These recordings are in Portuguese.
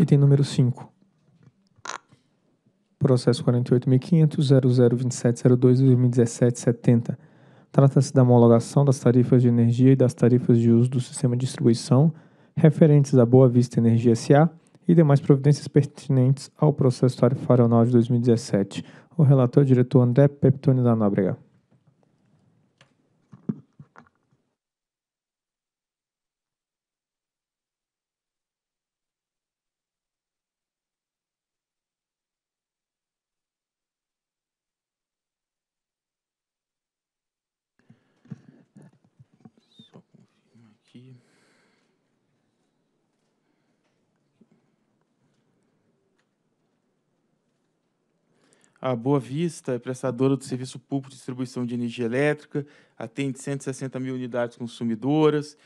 Item número 5. Processo 48.500.0027.02.2017.70. Trata-se da homologação das tarifas de energia e das tarifas de uso do sistema de distribuição referentes à Boa Vista Energia S.A. e demais providências pertinentes ao processo tarifário anual de 2017. O relator é o diretor André Peptoni da Nóbrega. a Boa Vista, é prestadora do Serviço Público de Distribuição de Energia Elétrica, atende 160 mil unidades consumidoras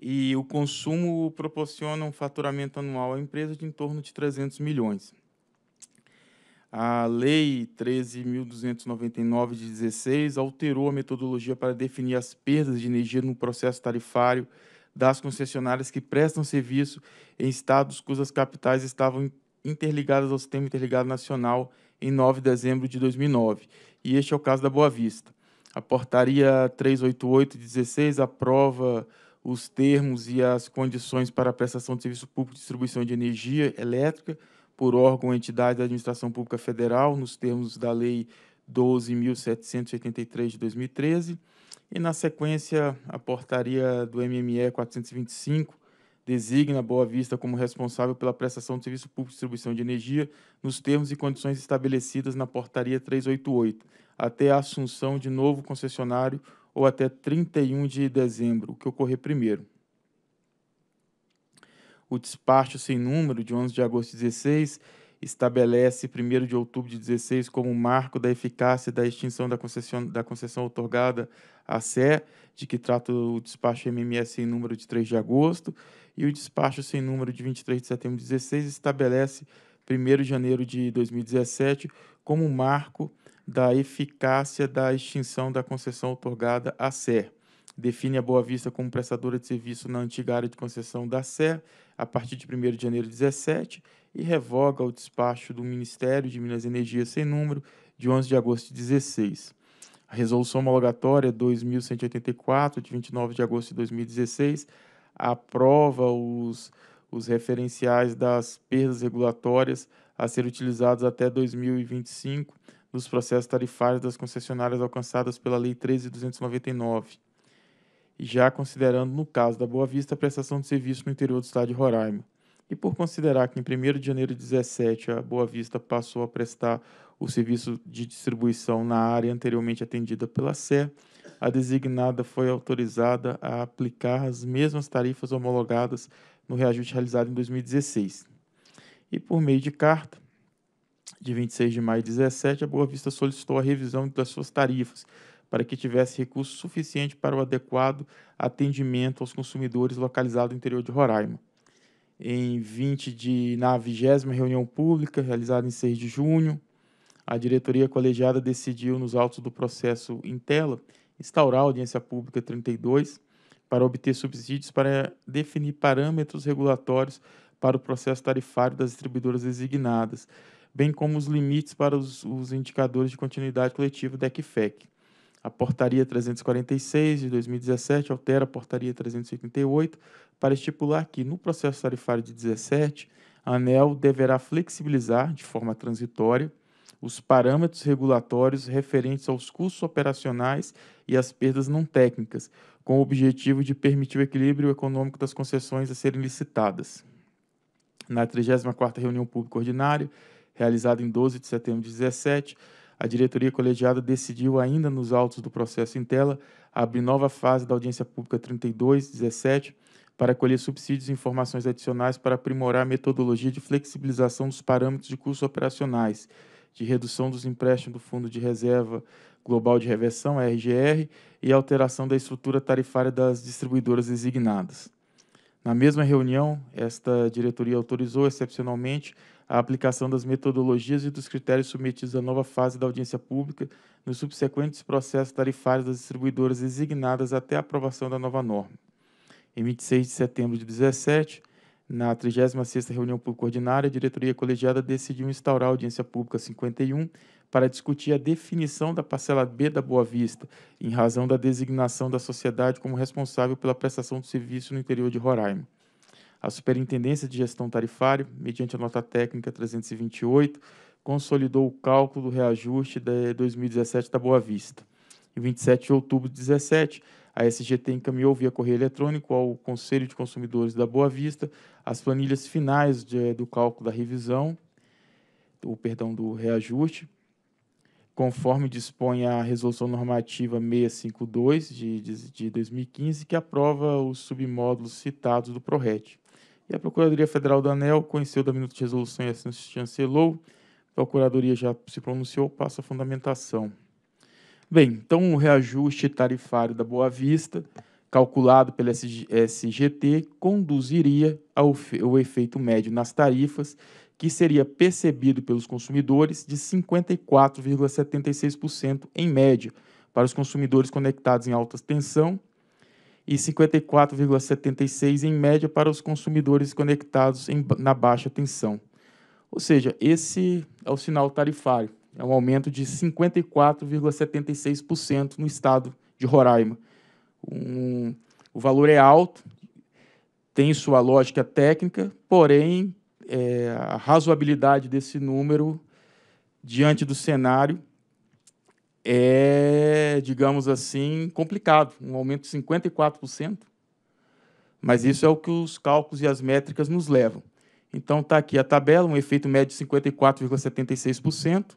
e o consumo proporciona um faturamento anual à empresa de em torno de 300 milhões. A Lei 13.299 de 16 alterou a metodologia para definir as perdas de energia no processo tarifário das concessionárias que prestam serviço em estados cujas capitais estavam interligadas ao Sistema Interligado Nacional em 9 de dezembro de 2009. E este é o caso da Boa Vista. A portaria 388/16 aprova os termos e as condições para a prestação de serviço público de distribuição de energia elétrica por órgão ou entidade da administração pública federal, nos termos da Lei 12.783 de 2013. E, na sequência, a portaria do MME 425 designa a Boa Vista como responsável pela prestação do serviço público de distribuição de energia nos termos e condições estabelecidas na Portaria 388, até a assunção de novo concessionário ou até 31 de dezembro, o que ocorrer primeiro. O despacho sem número de 11 de agosto de 16 estabelece 1 de outubro de 16 como marco da eficácia da extinção da concessão, da concessão otorgada à SE, de que trata o despacho MMS em número de 3 de agosto, e o despacho sem número de 23 de setembro de 16 estabelece 1 de janeiro de 2017 como marco da eficácia da extinção da concessão otorgada à SER. Define a Boa Vista como prestadora de serviço na antiga área de concessão da SER a partir de 1 de janeiro de 17 e revoga o despacho do Ministério de Minas e Energia sem número de 11 de agosto de 16. A resolução homologatória 2184 de 29 de agosto de 2016 aprova os, os referenciais das perdas regulatórias a ser utilizados até 2025 nos processos tarifários das concessionárias alcançadas pela Lei 13.299, já considerando, no caso da Boa Vista, a prestação de serviço no interior do estado de Roraima. E por considerar que em 1 de janeiro de 17 a Boa Vista passou a prestar o serviço de distribuição na área anteriormente atendida pela SE, a designada foi autorizada a aplicar as mesmas tarifas homologadas no reajuste realizado em 2016. E por meio de carta de 26 de maio de 17, a Boa Vista solicitou a revisão das suas tarifas para que tivesse recurso suficiente para o adequado atendimento aos consumidores localizados no interior de Roraima. Em 20 de na 20 reunião pública realizada em 6 de junho, a diretoria colegiada decidiu nos autos do processo em tela instaurar a audiência pública 32 para obter subsídios para definir parâmetros regulatórios para o processo tarifário das distribuidoras designadas, bem como os limites para os, os indicadores de continuidade coletiva DECFEC. A Portaria 346 de 2017 altera a Portaria 388 para estipular que, no processo tarifário de 17, a ANEL deverá flexibilizar, de forma transitória, os parâmetros regulatórios referentes aos custos operacionais e às perdas não técnicas, com o objetivo de permitir o equilíbrio econômico das concessões a serem licitadas. Na 34ª reunião pública ordinária, realizada em 12 de setembro de 2017, a diretoria colegiada decidiu ainda nos autos do processo em tela abrir nova fase da audiência pública 32/17 para colher subsídios e informações adicionais para aprimorar a metodologia de flexibilização dos parâmetros de custos operacionais de redução dos empréstimos do Fundo de Reserva Global de Reversão, RGR, e alteração da estrutura tarifária das distribuidoras designadas. Na mesma reunião, esta diretoria autorizou excepcionalmente a aplicação das metodologias e dos critérios submetidos à nova fase da audiência pública nos subsequentes processos tarifários das distribuidoras designadas até a aprovação da nova norma. Em 26 de setembro de 2017, na 36ª reunião pública ordinária, a diretoria colegiada decidiu instaurar a audiência pública 51 para discutir a definição da parcela B da Boa Vista, em razão da designação da sociedade como responsável pela prestação do serviço no interior de Roraima. A Superintendência de Gestão Tarifária, mediante a nota técnica 328, consolidou o cálculo do reajuste de 2017 da Boa Vista. Em 27 de outubro de 2017, a SGT encaminhou via correio eletrônico ao Conselho de Consumidores da Boa Vista as planilhas finais de, do cálculo da revisão, o perdão do reajuste, conforme dispõe a Resolução Normativa 652 de, de, de 2015, que aprova os submódulos citados do PRORET. E a Procuradoria Federal da ANEL conheceu da minuta de resolução e assim se chancelou. A Procuradoria já se pronunciou, passa a fundamentação. Bem, então o reajuste tarifário da Boa Vista, calculado pela SGT, conduziria ao efeito médio nas tarifas, que seria percebido pelos consumidores de 54,76% em média para os consumidores conectados em alta tensão e 54,76% em média para os consumidores conectados em, na baixa tensão. Ou seja, esse é o sinal tarifário. É um aumento de 54,76% no estado de Roraima. Um, o valor é alto, tem sua lógica técnica, porém é, a razoabilidade desse número diante do cenário é, digamos assim, complicado. Um aumento de 54%. Mas isso é o que os cálculos e as métricas nos levam. Então está aqui a tabela, um efeito médio de 54,76%.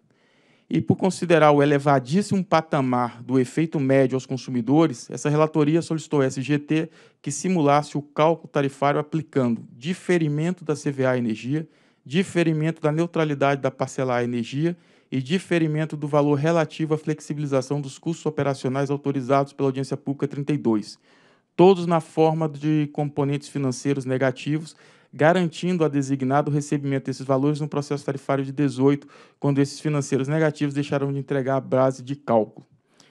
E por considerar o elevadíssimo patamar do efeito médio aos consumidores, essa relatoria solicitou ao SGT que simulasse o cálculo tarifário aplicando diferimento da CVA à energia, diferimento da neutralidade da parcela à energia e diferimento do valor relativo à flexibilização dos custos operacionais autorizados pela Audiência Pública 32, todos na forma de componentes financeiros negativos garantindo a designado o recebimento desses valores no processo tarifário de 18, quando esses financeiros negativos deixaram de entregar a base de cálculo.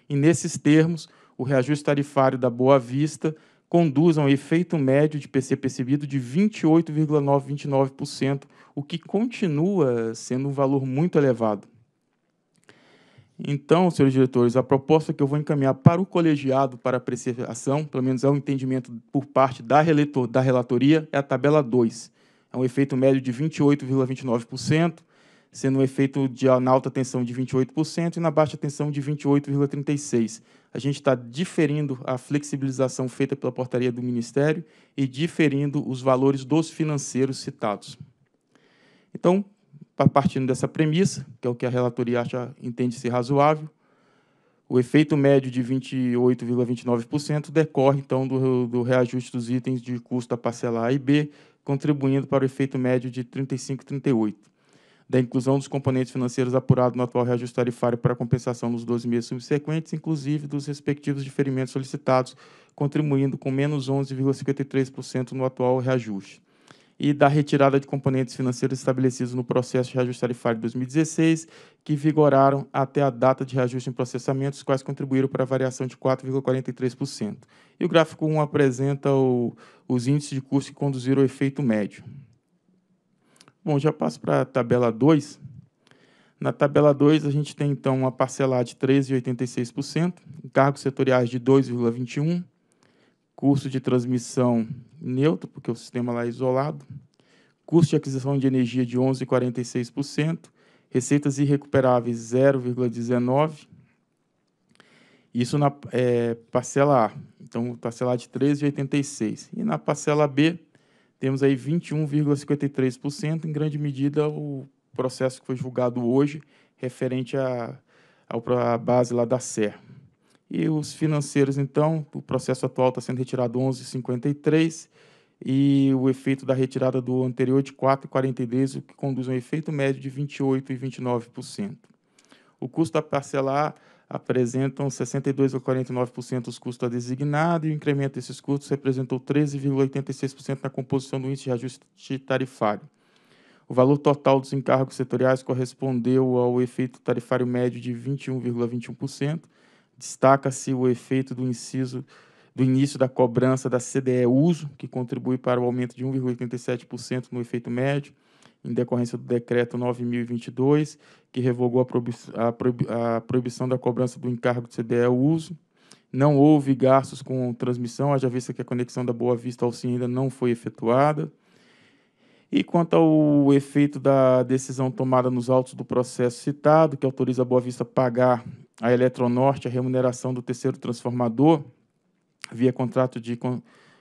E nesses termos, o reajuste tarifário da Boa Vista conduz a um efeito médio de PC percebido de 28,929%, o que continua sendo um valor muito elevado. Então, senhores diretores, a proposta que eu vou encaminhar para o colegiado para apreciação, pelo menos é o um entendimento por parte da, relator, da relatoria, é a tabela 2. É um efeito médio de 28,29%, sendo um efeito de, na alta tensão de 28% e na baixa tensão de 28,36%. A gente está diferindo a flexibilização feita pela portaria do Ministério e diferindo os valores dos financeiros citados. Então, Tá partindo dessa premissa, que é o que a relatoria acha, entende ser razoável, o efeito médio de 28,29% decorre, então, do, do, reajuste dos itens de custo da parcela A e B, contribuindo para o efeito médio de 35,38%, da inclusão dos componentes financeiros apurados no atual reajuste tarifário para compensação nos 12 meses subsequentes, inclusive dos respectivos diferimentos solicitados, contribuindo com menos 11,53% no atual reajuste e da retirada de componentes financeiros estabelecidos no processo de reajuste tarifário de 2016, que vigoraram até a data de reajuste em processamentos, quais contribuíram para a variação de 4,43%. E o gráfico 1 apresenta o, os índices de custo que conduziram ao efeito médio. Bom, já passo para a tabela 2. Na tabela 2, a gente tem, então, uma parcelar de 13,86%, encargos setoriais de 2,21%, custo de transmissão neutro, porque o sistema lá é isolado, custo de aquisição de energia de 11,46%, receitas irrecuperáveis 0,19%, isso na é, parcela A, então parcela A de 13,86%. E na parcela B, temos aí 21,53%, em grande medida o processo que foi julgado hoje, referente à base lá da Serra. E os financeiros, então, o processo atual está sendo retirado 11,53 e o efeito da retirada do anterior de 4,42, o que conduz a um efeito médio de 28,29%. e O custo a parcelar apresenta 62% a 49% os custos a designado e o incremento desses custos representou 13,86% na composição do índice de ajuste tarifário. O valor total dos encargos setoriais correspondeu ao efeito tarifário médio de 21,21%, ,21%, Destaca-se o efeito do inciso do início da cobrança da CDE uso, que contribui para o aumento de 1,87% no efeito médio, em decorrência do decreto 9022, que revogou a, proibi a, a proibição da cobrança do encargo de CDE uso. Não houve gastos com transmissão, haja vista que a conexão da Boa Vista ao CIN ainda não foi efetuada. E quanto ao efeito da decisão tomada nos autos do processo citado, que autoriza a Boa Vista a pagar a Eletronorte a remuneração do terceiro transformador via contrato de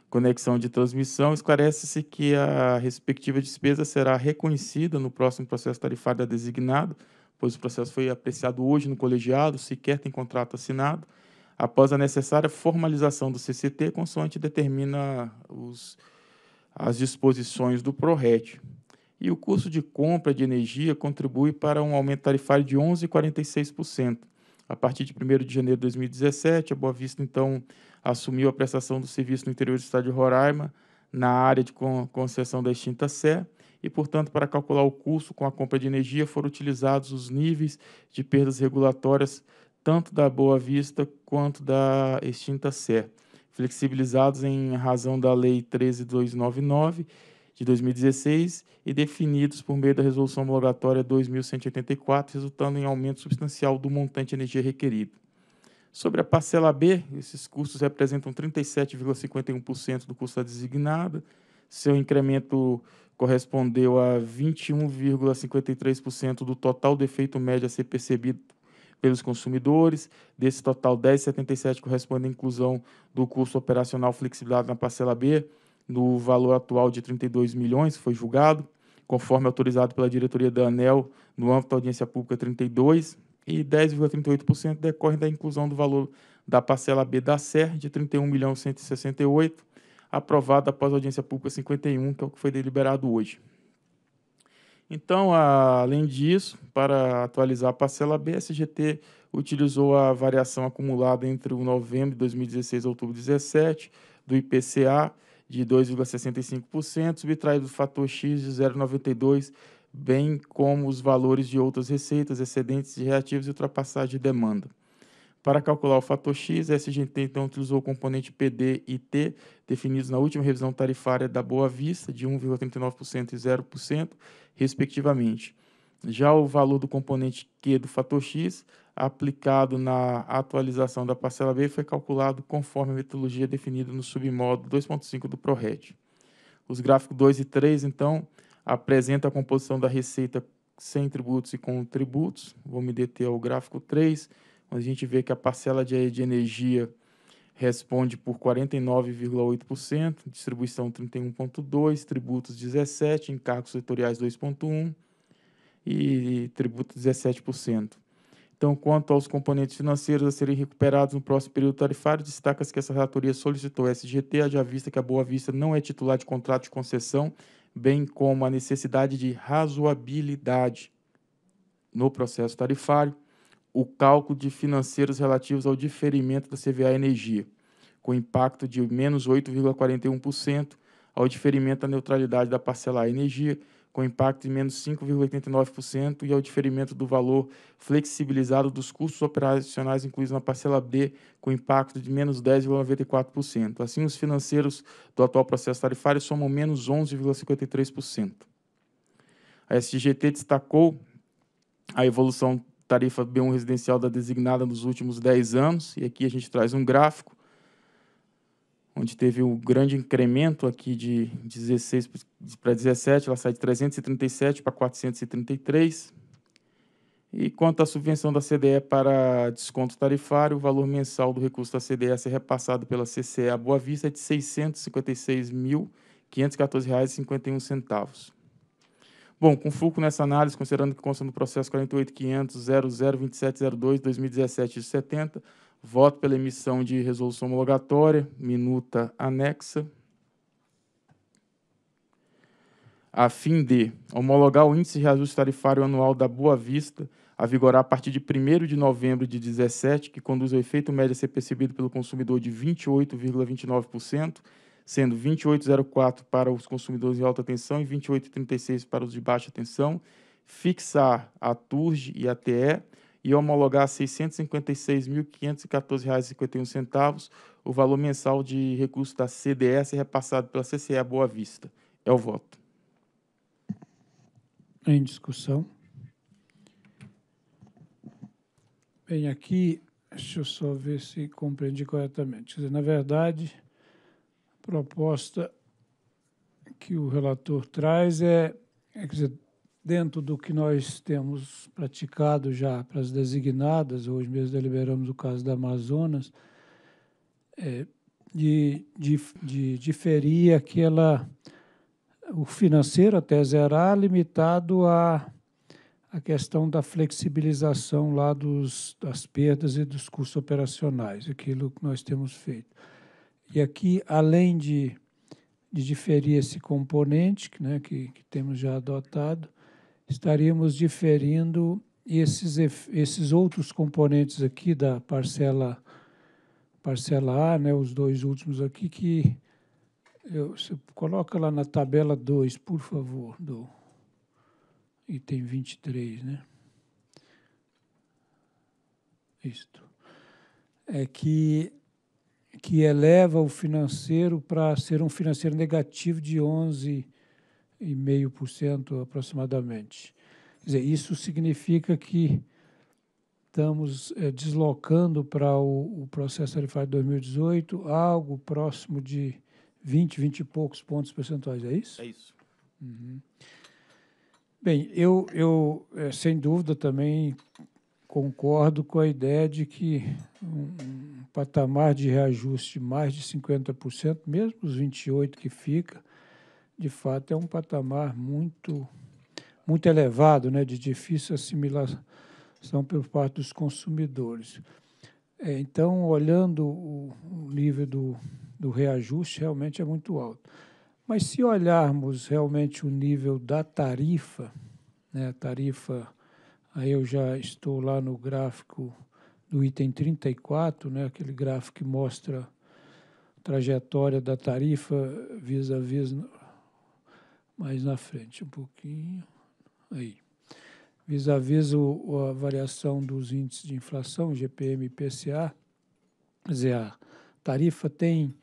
conexão de transmissão, esclarece-se que a respectiva despesa será reconhecida no próximo processo tarifário da designado, pois o processo foi apreciado hoje no colegiado, sequer tem contrato assinado, após a necessária formalização do CCT, consoante determina os, as disposições do PRORET. E o custo de compra de energia contribui para um aumento tarifário de 11,46%. A partir de 1 de janeiro de 2017, a Boa Vista, então, assumiu a prestação do serviço no interior do estado de Roraima, na área de concessão da extinta Sé, e, portanto, para calcular o custo com a compra de energia, foram utilizados os níveis de perdas regulatórias tanto da Boa Vista quanto da extinta Sé, flexibilizados em razão da Lei 13299 de 2016 e definidos por meio da Resolução Homologatória 2184, resultando em aumento substancial do montante de energia requerido. Sobre a parcela B, esses custos representam 37,51% do custo da designada, seu incremento correspondeu a 21,53% do total defeito médio a ser percebido pelos consumidores. Desse total, 10,77 corresponde à inclusão do custo operacional flexibilizado na parcela B, no valor atual de 32 milhões, foi julgado, conforme autorizado pela diretoria da ANEL no âmbito da audiência pública 32, e 10,38% decorre da inclusão do valor da parcela B da SER de 31 milhões 168, aprovada após a audiência pública 51, que é o que foi deliberado hoje. Então, além disso, para atualizar a parcela B, a SGT utilizou a variação acumulada entre o novembro de 2016 e outubro de 2017 do IPCA de 2,65%, subtraído do fator X de 0,92%, bem como os valores de outras receitas, excedentes de reativos e ultrapassagem de demanda. Para calcular o fator X, a SGT então utilizou o componente PD e T, definidos na última revisão tarifária da Boa Vista, de 1,39% e 0%, respectivamente. Já o valor do componente Q do fator X aplicado na atualização da parcela B foi calculado conforme a metodologia definida no submodo 2.5 do ProRed. Os gráficos 2 e 3, então, apresentam a composição da receita sem tributos e com tributos. Vou me deter ao gráfico 3, onde a gente vê que a parcela de, de energia responde por 49,8%, distribuição 31,2%, tributos 17%, encargos setoriais 2,1% e tributo 17%. Então, quanto aos componentes financeiros a serem recuperados no próximo período tarifário, destaca-se que essa relatoria solicitou à SGT, haja vista que a Boa Vista não é titular de contrato de concessão, bem como a necessidade de razoabilidade no processo tarifário, o cálculo de financeiros relativos ao diferimento da CVA Energia, com impacto de menos 8,41% ao diferimento da neutralidade da parcela Energia, com impacto de menos 5,89% e ao diferimento do valor flexibilizado dos custos operacionais incluídos na parcela B, com impacto de menos 10,94%. Assim, os financeiros do atual processo tarifário somam menos 11,53%. A SGT destacou a evolução tarifa B1 residencial da designada nos últimos 10 anos, e aqui a gente traz um gráfico onde teve o um grande incremento aqui de 16 para 17, ela sai de 337 para 433. E quanto à subvenção da CDE para desconto tarifário, o valor mensal do recurso da CDE a ser repassado pela CCE à Boa Vista é de R$ 656.514,51. Bom, com foco nessa análise, considerando que consta no processo 48.500.002702-2017 70, Voto pela emissão de resolução homologatória, minuta anexa, a fim de homologar o índice de reajuste tarifário anual da Boa Vista a vigorar a partir de 1 de novembro de 17, que conduz ao efeito médio a ser percebido pelo consumidor de 28,29%, sendo 28,04 para os consumidores de alta tensão e 28,36 para os de baixa tensão, fixar a TURG e a TE e homologar R$ 656.514,51 o valor mensal de recurso da CDS é repassado pela CCE Boa Vista. É o voto. Em discussão. Bem, aqui, deixa eu só ver se compreendi corretamente. Quer dizer, na verdade, a proposta que o relator traz é, é quer dizer, dentro do que nós temos praticado já para as designadas, hoje mesmo deliberamos o caso da Amazonas, é, de, de, de diferir aquela. O financeiro até zerar, limitado a a questão da flexibilização lá dos, das perdas e dos custos operacionais, aquilo que nós temos feito. E aqui, além de, de diferir esse componente né, que, que temos já adotado, estaríamos diferindo esses, esses outros componentes aqui da parcela parcela A, né, os dois últimos aqui, que eu, você coloca lá na tabela 2, por favor, do item 23, né? Isto. É que, que eleva o financeiro para ser um financeiro negativo de 11 0,5% aproximadamente. Quer dizer, isso significa que estamos é, deslocando para o, o processo tarifário de 2018 algo próximo de 20, 20 e poucos pontos percentuais, é isso? É isso. Uhum. Bem, eu, eu é, sem dúvida também concordo com a ideia de que um, um patamar de reajuste mais de 50%, mesmo os 28% que fica, de fato, é um patamar muito, muito elevado, né, de difícil assimilação por parte dos consumidores. É, então, olhando o, o nível do, do reajuste, realmente é muito alto. Mas se olharmos realmente o nível da tarifa, né, a tarifa, aí eu já estou lá no gráfico do item 34, né, aquele gráfico que mostra a trajetória da tarifa vis a vis mais na frente um pouquinho. Aí. Vis a vis a variação dos índices de inflação, GPM e PCA, quer dizer, a tarifa tem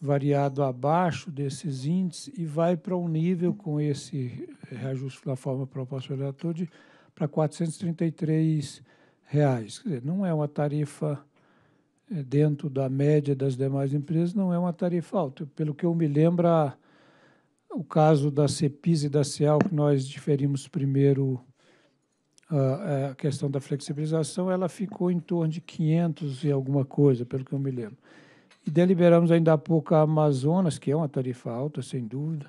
variado abaixo desses índices e vai para um nível com esse reajuste da forma proporcional de para R$ 433. Reais. Quer dizer, não é uma tarifa eh, dentro da média das demais empresas, não é uma tarifa alta. Pelo que eu me lembro, a o caso da CEPIS e da CEAL, que nós diferimos primeiro ah, é, a, questão da flexibilização, ela ficou em torno de 500 e alguma coisa, pelo que eu me lembro. E deliberamos ainda há pouco a Amazonas, que é uma tarifa alta, sem dúvida,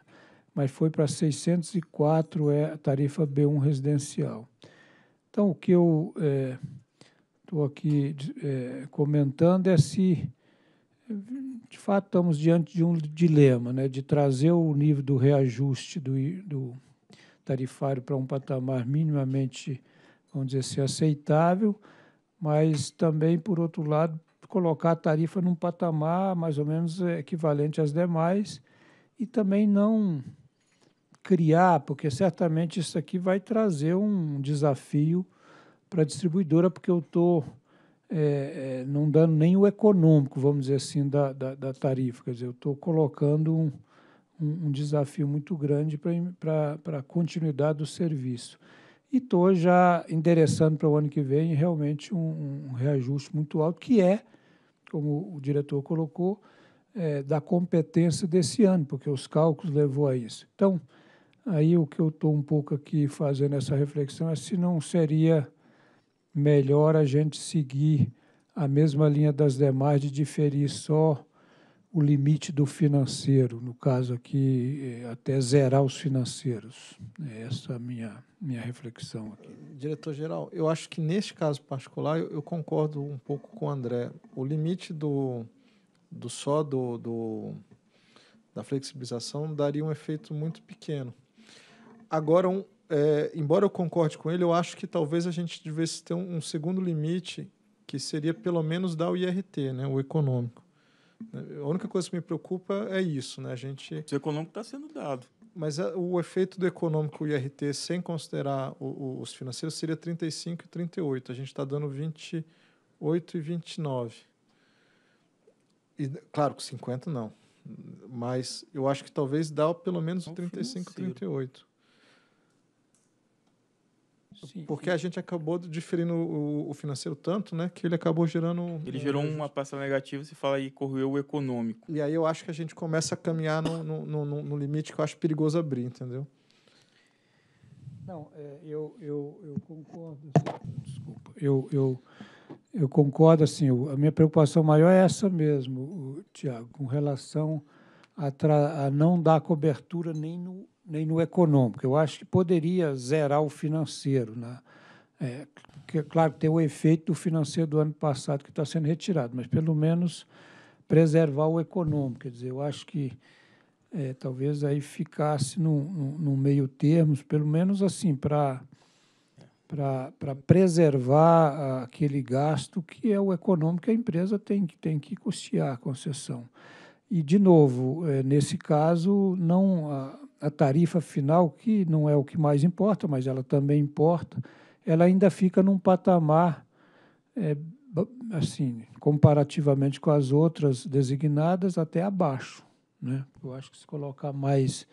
mas foi para 604, é a tarifa B1 residencial. Então, o que eu estou é, aqui é, comentando é se de fato, estamos diante de um dilema, né, de trazer o nível do reajuste do, do tarifário para um patamar minimamente, vamos dizer assim, aceitável, mas também, por outro lado, colocar a tarifa num patamar mais ou menos eh, equivalente às demais e também não criar, porque certamente isso aqui vai trazer um desafio para a distribuidora, porque eu estou é, é, não dando nem o econômico, vamos dizer assim, da, da, da tarifa. Quer dizer, eu estou colocando um, um, um, desafio muito grande para a continuidade do serviço. E estou já endereçando para o ano que vem realmente um, um, reajuste muito alto, que é, como o diretor colocou, é, da competência desse ano, porque os cálculos levou a isso. Então, aí o que eu estou um pouco aqui fazendo essa reflexão é se não seria melhor a gente seguir a mesma linha das demais de diferir só o limite do financeiro, no caso aqui, eh, até zerar os financeiros. É essa é a minha, minha reflexão aqui. Diretor-geral, eu acho que neste caso particular, eu, eu, concordo um pouco com o André. O limite do, do só do, do, da flexibilização daria um efeito muito pequeno. Agora, um, é, embora eu concorde com ele, eu acho que talvez a gente devesse ter um, um segundo limite que seria pelo menos dar o IRT, né, o econômico. Né, a única coisa que me preocupa é isso, né? A gente. O econômico está sendo dado. Mas a, o efeito do econômico IRT, sem considerar o, o, os financeiros, seria 35 e 38. A gente está dando 28 e 29. E, claro, com 50 não. Mas eu acho que talvez dá pelo menos o 35 e 38. Sim, porque sim. a gente acabou diferindo o, o, financeiro tanto, né? Que ele acabou gerando. Ele gerou uma passa negativa, se fala aí, correu o econômico. E aí eu acho que a gente começa a caminhar no, no, no, no limite que eu acho perigoso abrir, entendeu? Não, é, eu, eu, eu concordo. Assim, desculpa. Eu, eu, eu concordo, assim, a minha preocupação maior é essa mesmo, Tiago, com relação a, a não dar cobertura nem no nem no econômico. Eu acho que poderia zerar o financeiro. Né? É, que, claro, tem o efeito do financeiro do ano passado que está sendo retirado, mas pelo menos preservar o econômico. Quer dizer, eu acho que é, talvez aí ficasse no, no, no, meio termo, pelo menos assim, para para preservar ah, aquele gasto que é o econômico que a empresa tem que tem que custear a concessão e de novo é, nesse caso não ah, a tarifa final, que não é o que mais importa, mas ela também importa, ela ainda fica num patamar é, assim, comparativamente com as outras designadas, até abaixo. Né? Eu acho que se colocar mais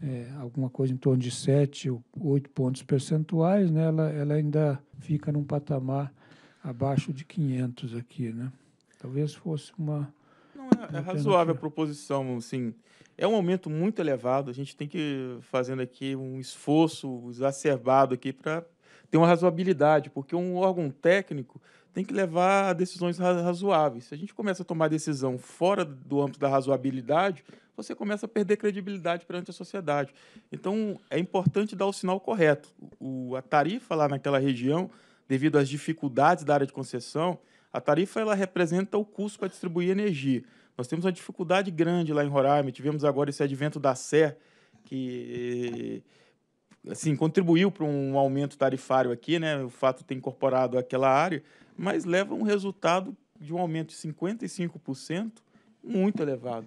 é, alguma coisa em torno de 7 ou 8 pontos percentuais, né? ela, ela ainda fica num patamar abaixo de 500 aqui. Né? Talvez fosse uma... Não, é, é razoável a proposição, assim... É um aumento muito elevado. A gente tem que fazendo aqui um esforço exacerbado aqui para ter uma razoabilidade, porque um órgão técnico tem que levar a decisões razoáveis. Se a gente começa a tomar decisão fora do âmbito da razoabilidade, você começa a perder credibilidade perante a sociedade. Então, é importante dar o sinal correto. O, a tarifa lá naquela região, devido às dificuldades da área de concessão, a tarifa ela representa o custo para distribuir energia. Nós temos uma dificuldade grande lá em Roraima. Tivemos agora esse advento da Sé, que assim contribuiu para um aumento tarifário aqui, né? O fato de ter incorporado aquela área, mas leva um resultado de um aumento de 55% muito elevado.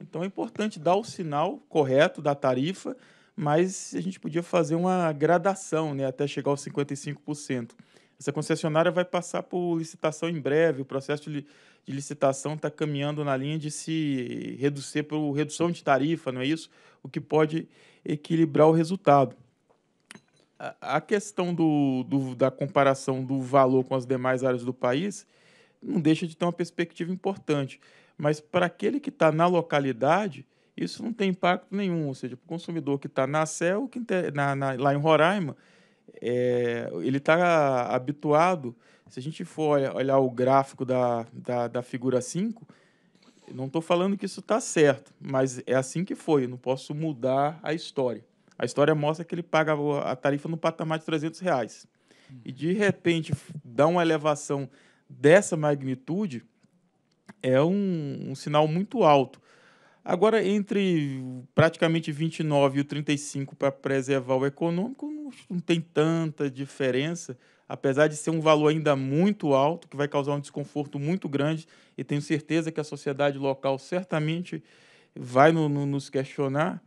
Então é importante dar o sinal correto da tarifa, mas a gente podia fazer uma gradação, né, até chegar aos 55%. Essa concessionária vai passar por licitação em breve. O processo de, de licitação está caminhando na linha de se reduzir por redução de tarifa, não é isso? O que pode equilibrar o resultado. A, a questão do, do, da comparação do valor com as demais áreas do país não deixa de ter uma perspectiva importante. Mas para aquele que está na localidade, isso não tem impacto nenhum. Ou seja, para o consumidor que está na CEL, que, na, na, lá em Roraima, é, ele está habituado. Se a gente for olhar o gráfico da, da, da figura 5, não estou falando que isso está certo, mas é assim que foi. Eu não posso mudar a história. A história mostra que ele paga a tarifa no patamar de 300 reais. E de repente dá uma elevação dessa magnitude é um, um sinal muito alto. Agora, entre praticamente 29 e o 35 para preservar o econômico, não tem tanta diferença, apesar de ser um valor ainda muito alto, que vai causar um desconforto muito grande, e tenho certeza que a sociedade local certamente vai no, no, nos questionar,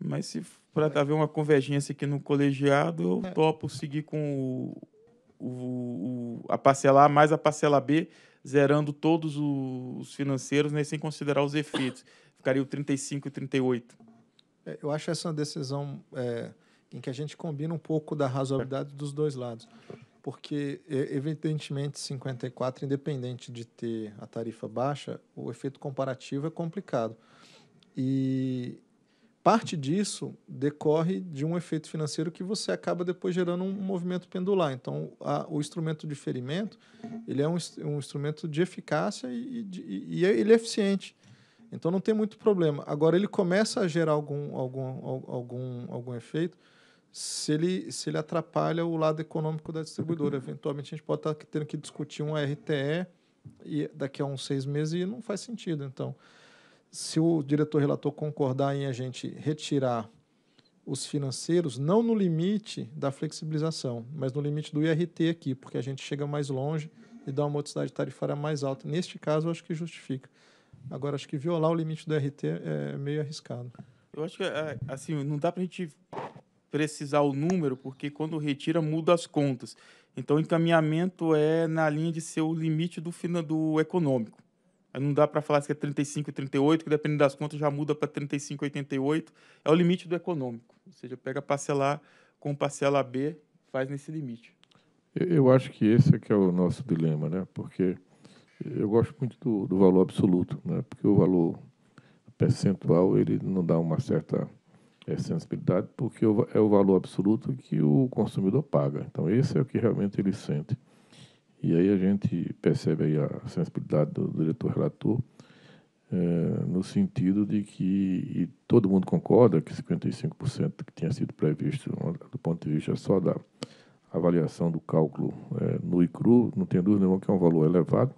mas se para tá haver uma convergência aqui no colegiado, eu é. topo seguir com o, o, o a parcela A mais a parcela B, zerando todos os financeiros, né, sem considerar os efeitos ficaria o 35 e 38. É, eu acho essa uma decisão é, em que a gente combina um pouco da razoabilidade dos dois lados. Porque, evidentemente, 54, independente de ter a tarifa baixa, o efeito comparativo é complicado. E parte disso decorre de um efeito financeiro que você acaba depois gerando um movimento pendular. Então, a, o instrumento de ferimento ele é um, um instrumento de eficácia e, de, e é, ele é eficiente. Então não tem muito problema. Agora ele começa a gerar algum, algum, algum, algum efeito se ele, se ele atrapalha o lado econômico da distribuidora. Eventualmente a gente pode estar tendo que discutir um RTE e daqui a uns seis meses e não faz sentido. Então, se o diretor relator concordar em a gente retirar os financeiros, não no limite da flexibilização, mas no limite do IRT aqui, porque a gente chega mais longe e dá uma modicidade tarifária mais alta. Neste caso, eu acho que justifica. Agora, acho que violar o limite do RT é meio arriscado. Eu acho que, é, assim, não dá para a gente precisar o número, porque quando retira, muda as contas. Então, o encaminhamento é na linha de ser o limite do, do econômico. Não dá para falar se é 35 e 38, que dependendo das contas já muda para 35 e 88. É o limite do econômico. Ou seja, pega parcelar com parcela B, faz nesse limite. Eu acho que esse é que é o nosso dilema, né? Porque eu gosto muito do, do valor absoluto, né? porque o valor percentual ele não dá uma certa é, sensibilidade, porque é o valor absoluto que o consumidor paga. Então, esse é o que realmente ele sente. E aí a gente percebe aí a sensibilidade do, diretor-relator é, eh, no sentido de que todo mundo concorda que 55% que tinha sido previsto do ponto de vista só da avaliação do cálculo é, nu e cru, não tem dúvida nenhuma que é um valor elevado,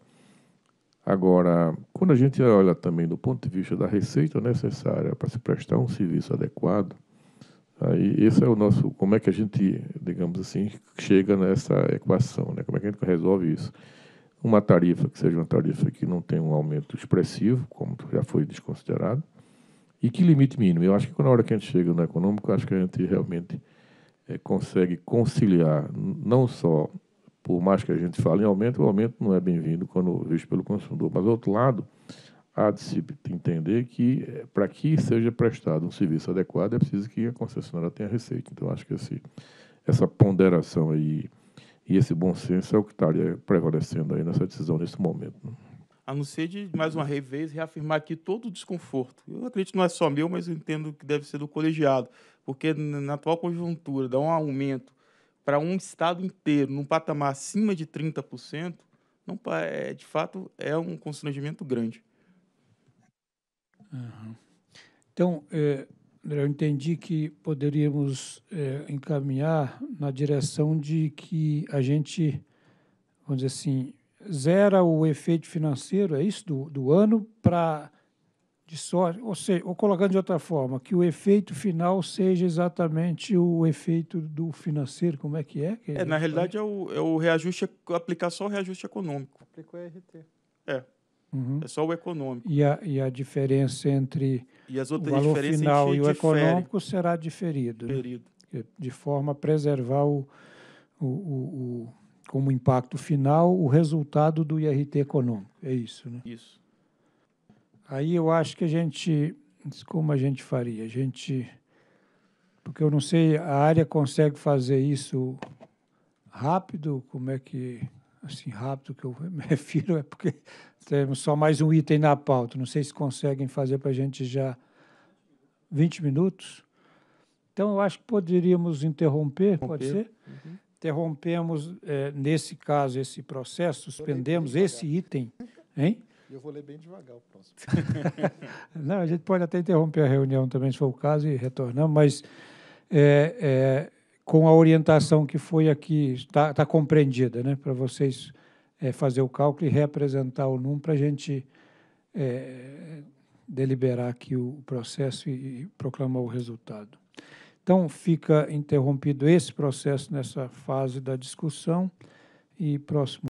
Agora, quando a gente olha também do ponto de vista da receita necessária para se prestar um serviço adequado, aí esse é o nosso, como é que a gente, digamos assim, chega nessa equação, né? Como é que a gente resolve isso? Uma tarifa que seja uma tarifa que não tenha um aumento expressivo, como já foi desconsiderado, e que limite mínimo. Eu acho que na hora que a gente chega no econômico, acho que a gente realmente é, consegue conciliar não só por mais que a gente fale em aumento, o aumento não é bem-vindo quando visto pelo consumidor. Mas, do outro lado, há de se entender que, eh, para que seja prestado um serviço adequado, é preciso que a concessionária tenha receita. Então, acho que esse, essa ponderação aí e esse bom senso é o que está eh, prevalecendo aí nessa decisão nesse momento. Né? A não ser de, mais uma vez, reafirmar aqui todo o desconforto. Eu acredito que não é só meu, mas eu entendo que deve ser do colegiado. Porque na atual conjuntura, dá um aumento para um estado inteiro, num patamar acima de 30%, não, é, de fato é um constrangimento grande. Uhum. Então, é, eu entendi que poderíamos é, encaminhar na direção de que a gente, vamos dizer assim, zera o efeito financeiro, é isso, do, do ano para de sorte, ou seja, ou colocando de outra forma, que o efeito final seja exatamente o efeito do financeiro, como é que é? Que é, é na realidade, é o, é o reajuste, aplicar só o reajuste econômico. Aplicou o RT. É. Uhum. É só o econômico. E a, e a diferença entre e as outras o valor final e o econômico será diferido. Né? Diferido. Né? De forma a preservar o, o, o, o, como impacto final o resultado do IRT econômico. É isso, né? Isso. Aí eu acho que a gente. Como a gente faria? A gente. Porque eu não sei, a área consegue fazer isso rápido? Como é que. Assim, rápido que eu me refiro é porque temos só mais um item na pauta. Não sei se conseguem fazer para a gente já 20 minutos. Então, eu acho que poderíamos interromper, pode ser? Uhum. Interrompemos, é, nesse caso, esse processo, suspendemos esse item, hein? E eu vou ler bem devagar o próximo. Não, a gente pode até interromper a reunião também, se for o caso, e retornar, mas é, é, com a orientação que foi aqui, está tá compreendida, né, para vocês é, fazer o cálculo e reapresentar o num para a gente é, deliberar aqui o processo e, e proclamar o resultado. Então, fica interrompido esse processo nessa fase da discussão e próximo.